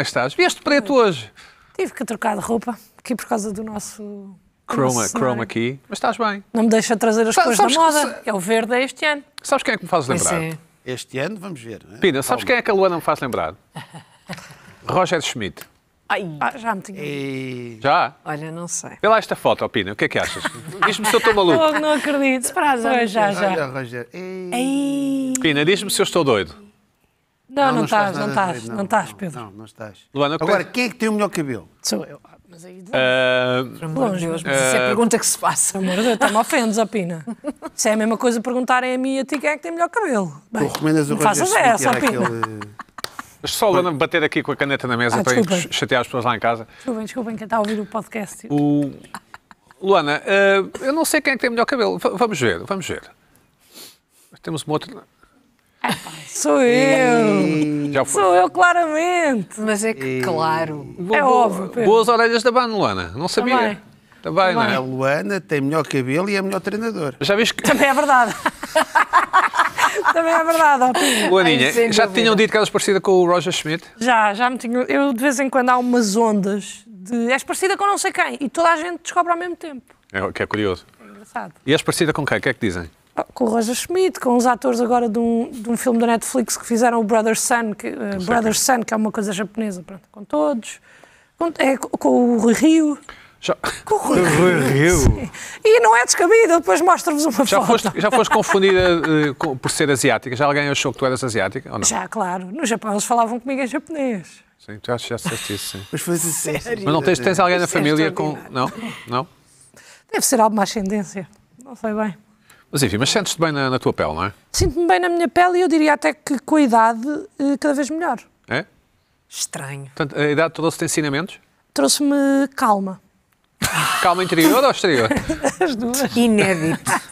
que estás. Vieste preto hoje. Tive que trocar de roupa, aqui por causa do nosso. Chroma, chroma aqui Mas estás bem. Não me deixa trazer as Sa cores da moda. Que... É o verde é este ano. Sabes quem é que me faz lembrar? É. Este ano, vamos ver. Né? Pina, sabes quem é que a Luana me faz lembrar? Roger Schmidt. Ai. Ah, já me tinha. E... Já? Olha, não sei. Vê lá esta foto, Pina, o que é que achas? Diz-me se eu estou maluco. Não, não acredito. Espera, já, já. Olha, Roger. E... Pina, diz-me se eu estou doido. Não, não, não estás, não estás, não estás, Pedro. Não, não estás. Luana, Agora, quem é que tem o melhor cabelo? Sou eu. Ah, mas aí. Uh, Por Deus, mas isso é a uh, pergunta que se passa. Amor de Deus, até me ofendes, opina. Isso é a mesma coisa perguntarem a mim e a ti quem é que tem o melhor cabelo. Bem, tu recomendas o Roger Smith essa, aquele... Mas eh, só Luana bater aqui com a caneta na mesa ah, para chatear as pessoas lá em casa. Desculpem, desculpem quem está a ouvir o podcast. O... Luana, eh, eu não sei quem é que tem o melhor cabelo. vamos ver, vamos ver. Temos uma outra... Sou eu. Já foi. Sou eu, claramente. Mas é que, claro. É óbvio, Pedro. Boas orelhas da Ban, Luana. Não sabia. Também, não é? A Luana tem melhor cabelo e é melhor treinador. Já viste que. Também é verdade. Também é verdade, Luaninha, Ai, já te tinham dito que eras parecida com o Roger Schmidt? Já, já me tinham. Eu de vez em quando há umas ondas de. És parecida com não sei quem. E toda a gente descobre ao mesmo tempo. É o que é curioso. É engraçado. E és parecida com quem? O que é que dizem? com o Roger Schmidt, com os atores agora de um, de um filme da Netflix que fizeram o Brother Sun, que, uh, Brother Sun, que é uma coisa japonesa, pronto, com todos, com, é, com o Rui Rio. Já... Com o Rui, Rui Rio. Sim. E não é descabido, depois mostro-vos uma já foto. Foste, já foste confundida uh, com, por ser asiática? Já alguém achou que tu eras asiática ou não? Já, claro. No Japão eles falavam comigo em japonês. Sim, tu achas, já disseste isso, sim. Mas foi assim, sério. Mas não tens, tens alguém na família com... Não? Não? Deve ser alguma ascendência. Não sei bem. Mas enfim, mas sentes-te bem na, na, tua pele, não é? Sinto-me bem na minha pele e eu diria até que com a idade eh, cada vez melhor. É? Estranho. Portanto, a idade trouxe-te ensinamentos? Trouxe-me calma. Calma interior ou exterior? As duas. Inédito.